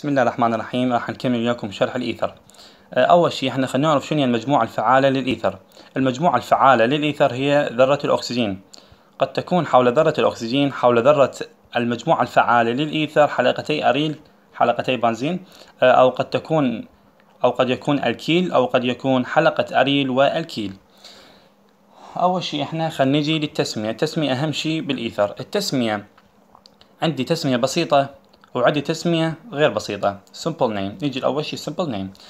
بسم الله الرحمن الرحيم راح نكمل وياكم شرح الايثر آه، اول شيء احنا خلينا نعرف شنو هي المجموعه الفعاله للايثر المجموعه الفعاله للايثر هي ذره الاكسجين قد تكون حول ذره الاكسجين حول ذره المجموعه الفعاله للايثر حلقتي اريل حلقتي بنزين آه، او قد تكون او قد يكون الكيل او قد يكون حلقه اريل والكيل اول شيء احنا خلينا نجي للتسميه التسميه اهم شيء بالايثر التسميه عندي تسميه بسيطه وعندي تسمية غير بسيطة simple name نيجي الأول شيء simple name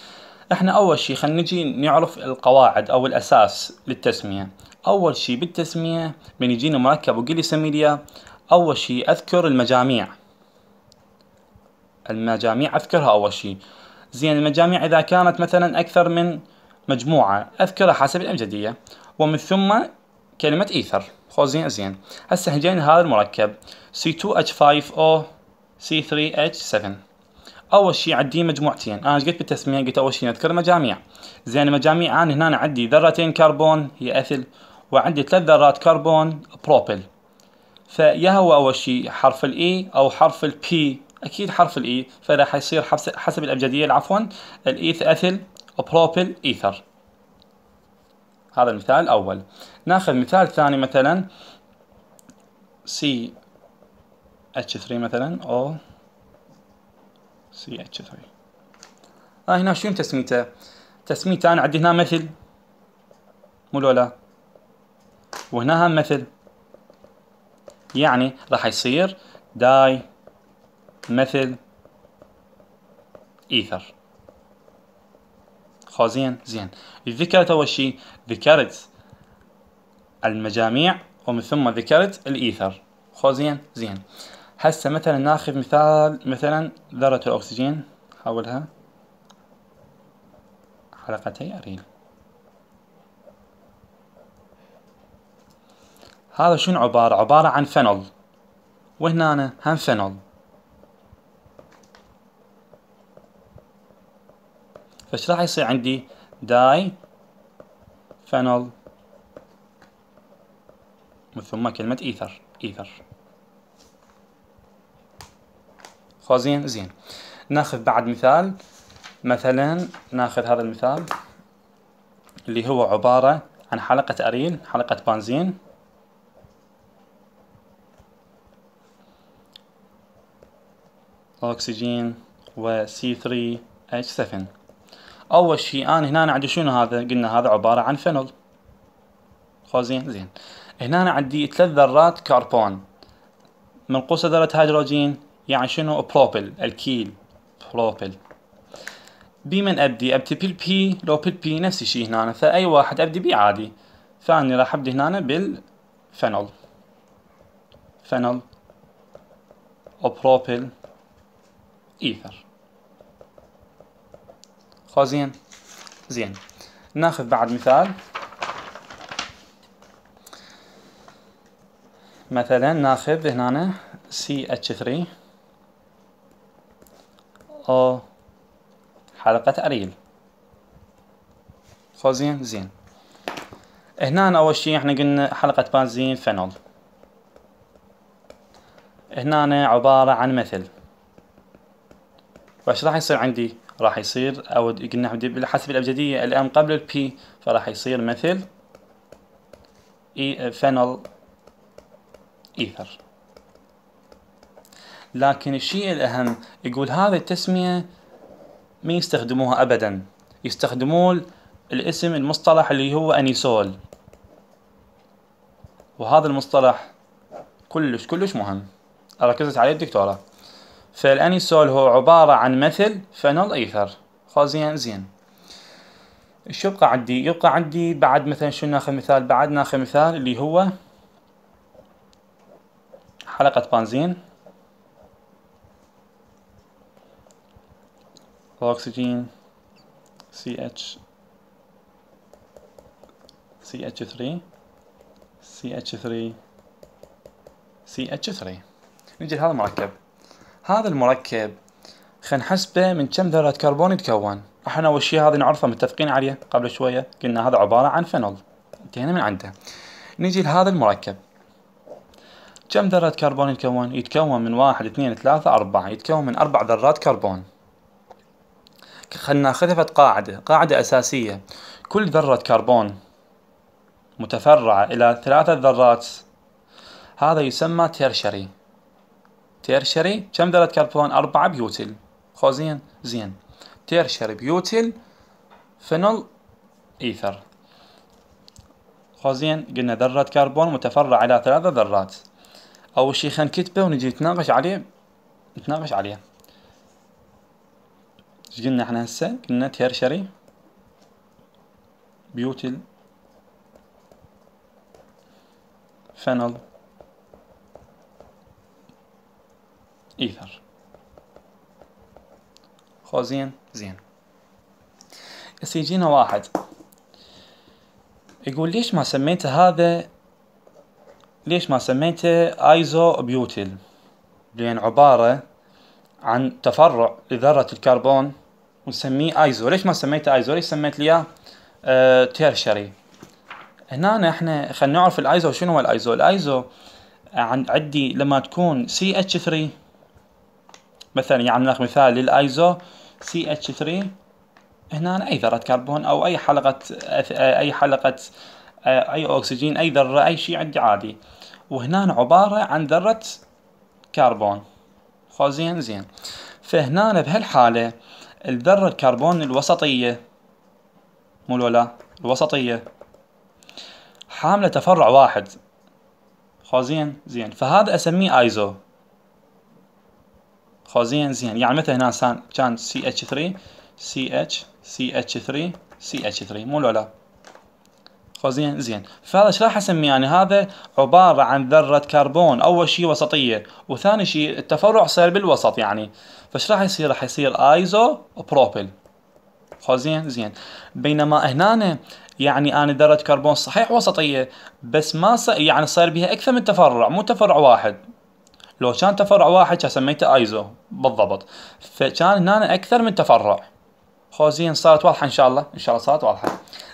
احنا أول شيء خلينا نجي نعرف القواعد أو الأساس للتسمية أول شيء بالتسمية من يجينا مركب وقل لي سمي أول شيء أذكر المجاميع المجاميع أذكرها أول شيء زين المجاميع إذا كانت مثلا أكثر من مجموعة أذكرها حسب الامجديه ومن ثم كلمة إيثر خو زين زين هسه جاينا هذا المركب C2H5O C3H7 اول شيء عندي مجموعتين انا آه، قلت بالتسميه قلت اول شيء نذكر مجاميع زين المجاميع انا آه، هنا عندي ذرتين كربون هي اثل وعندي ثلاث ذرات كربون بروبيل فيا هو اول شيء حرف الاي e او حرف البي اكيد حرف الاي e، فراح يصير حسب الابجديه عفوا الايث e اثل بروبيل ايثر هذا المثال الاول ناخذ مثال ثاني مثلا سي H3 مثلا O CH3 آه هنا شنو تسميته؟ تسميته أنا عندي هنا مثل مو لولا وهنا هم مثل يعني راح يصير داي مثل ايثر خوزين زين ذكرت اول شيء ذكرت المجاميع ومن ثم ذكرت الايثر خوزين زين زين هسه مثلا ناخذ مثال مثلا ذرة الأكسجين حولها حلقتي أريل هذا شنو عبارة؟ عبارة عن فنول وهنا أنا هم فنول فش راح يصير عندي؟ داي فنول ثم كلمة إيثر إيثر فازين زين ناخذ بعد مثال مثلا ناخذ هذا المثال اللي هو عبارة عن حلقة أريل حلقة بنزين أكسجين و C3H7 أول شيء أنا هنا عندي شنو هذا قلنا هذا عبارة عن فينول خوزين زين هنا عندي ثلاث ذرات كربون منقوصة ذرة هيدروجين يعني شنو بروبل الكيل بروبل بي من ابدي ابدي بالبي لو بالبي نفس الشيء هنا فاي واحد ابدي بيه عادي فاني راح ابدي هنا فنل او بروبل ايثر خازين زين زين ناخذ بعد مثال مثلا ناخذ هنا CH3 آه. حلقة أريل خوزين زين زين هنا أول شي احنا قلنا حلقة بنزين فينول هنا عبارة عن مثل وش راح يصير عندي؟ راح يصير او قلنا حسب الابجدية الآن قبل البي فراح يصير مثل اي e- فينول ايثر لكن الشيء الأهم يقول هذه التسمية ما يستخدموها أبدا يستخدمون الاسم المصطلح اللي هو أنيسول وهذا المصطلح كلش كلش مهم ركزت عليه الدكتورة فالأنيسول هو عبارة عن مثل فينول إيثر خازين زين شو يبقى عندي؟ يبقى عندي بعد مثلا شو ناخذ مثال؟ بعد ناخذ مثال اللي هو حلقة بنزين الأكسجين CH CH3 CH3 CH3 نجي لهذا المركب هذا المركب خلينا نحسبه من كم ذرة كربون يتكون احنا اول شيء هذا نعرفه متفقين عليه قبل شوية قلنا هذا عبارة عن فينول انتهينا من عنده نجي لهذا المركب كم ذرة كربون يتكون؟ يتكون من واحد اثنين ثلاثة أربعة يتكون من أربع ذرات كربون خلنا ناخذها قاعدة قاعدة أساسية كل ذرة كربون متفرعة إلى ثلاثة ذرات هذا يسمى تيرشري تيرشري كم ذرة كربون أربعة بيوتل خوزين زين تيرشري بيوتل فنول إيثر خوزين قلنا ذرة كربون متفرعة إلى ثلاثة ذرات أول شيء خنكتبه نكتبه ونجي نتناقش عليه نتناقش عليه اش قلنا احنا هسا قلنا تيرشري بيوتيل فينول ايثر خوزين زين بس يجينا واحد يقول ليش ما سميته هذا ليش ما سميته ايزو بيوتيل لان عبارة عن تفرع لذرة الكربون ونسميه ايزو ليش ما سميته ايزو ليش سميت ليه آه تيرشري هنا احنا خلينا نعرف الايزو شنو هو الايزو الايزو عندي لما تكون سي اتش 3 مثلا يعني ناخذ مثال للايزو سي اتش 3 هنا اي ذره كربون او اي حلقه اي حلقه آه، اي اكسجين اي ذره اي شيء عندي عادي وهنا عباره عن ذره كربون خوزين زين فهنا بهالحالة الذرة الكربون الوسطية مو لولا الوسطية حاملة تفرع واحد خوزين زين فهذا اسميه ايزو خوزين زين يعني مثلا هنا كان CH 3 ch ch 3 ch 3 مو لولا فزين زين فهذا شو راح اسميه يعني هذا عباره عن ذره كربون اول شيء وسطيه وثاني شيء التفرع صار بالوسط يعني فش راح يصير راح يصير ايزو بروبيل زين زين بينما هنا يعني انا ذره كربون صحيح وسطيه بس ما ص... يعني صار بها اكثر من تفرع مو تفرع واحد لو كان تفرع واحد كان سميته ايزو بالضبط فكان هنا اكثر من تفرع خو زين صارت واضحه ان شاء الله ان شاء الله صارت واضحه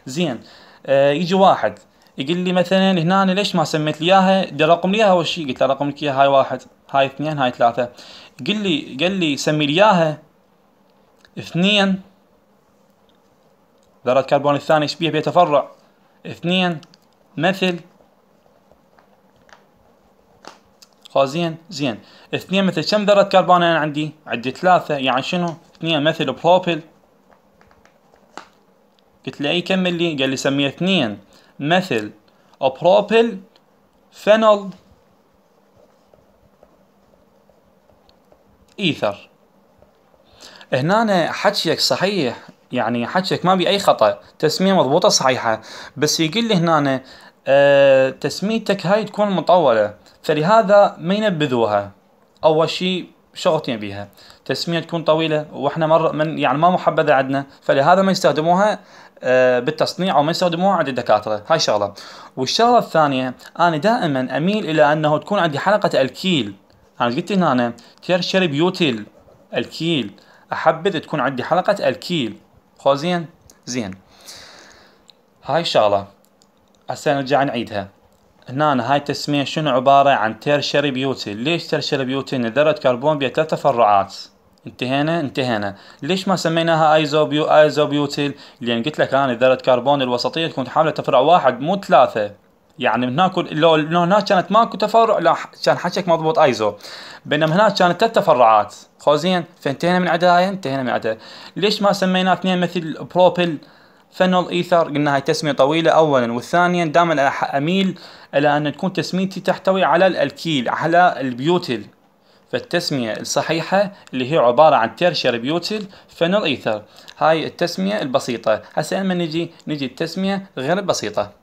زين آه، يجي واحد يقول لي مثلا هنا أنا ليش ما سميت لي اياها؟ دي رقم لي اياها اول شيء قلت له رقم لك هاي واحد هاي اثنين هاي ثلاثة قال لي قال لي سمي لي اياها اثنين ذرة الكربون الثاني بيها بيتفرع اثنين مثل زين زين اثنين مثل كم ذرة كربون انا عندي؟ عندي ثلاثة يعني شنو؟ اثنين مثل بروبل قلت له اي كمل لي قال لي سميها اثنين مثل ابروبل فينول ايثر هنا حكيك صحيح يعني حكيك ما بي اي خطا تسميه مضبوطه صحيحه بس يقول لي هنا أه تسميتك هاي تكون مطوله فلهذا ما ينبذوها اول شيء شغلتين بيها تسميه تكون طويله واحنا مر من يعني ما محبذه عندنا فلهذا ما يستخدموها آه، بالتصنيع او ما يستخدموها عند الدكاتره هاي شغله والشغله الثانيه انا دائما اميل الى انه تكون عندي حلقه الكيل انا قلت هنا أنا تيرشري بيوتيل الكيل احبذ تكون عندي حلقه الكيل خو زين زين هاي شغلة هسه نرجع نعيدها هنا هاي التسمية شنو عبارة عن تيرشري بيوتيل ليش تيرشري بيوتيل ذرة كربون بها ثلاث تفرعات انتهينا انتهينا ليش ما سميناها ايزوبيو ايزوبيوتيل لان قلت لك انا ذره كربون الوسطيه تكون حامله تفرع واحد مو ثلاثه يعني هناك لو لو هناك كانت ماكو تفرع لا كان حكيك مضبوط ايزو بينما هناك كانت ثلاث تفرعات خوزين فانتهينا من عدايا انتهينا من عدايا ليش ما سميناها اثنين مثل بروبيل فنول ايثر قلنا هاي تسميه طويله اولا والثانيا دائما اميل الى ان تكون تسميتي تحتوي على الالكيل على البيوتيل فالتسمية الصحيحة اللي هي عبارة عن تيرشير بيوتيل فينول ايثر هاي التسمية البسيطة هسه لما نجي نجي التسمية غير البسيطة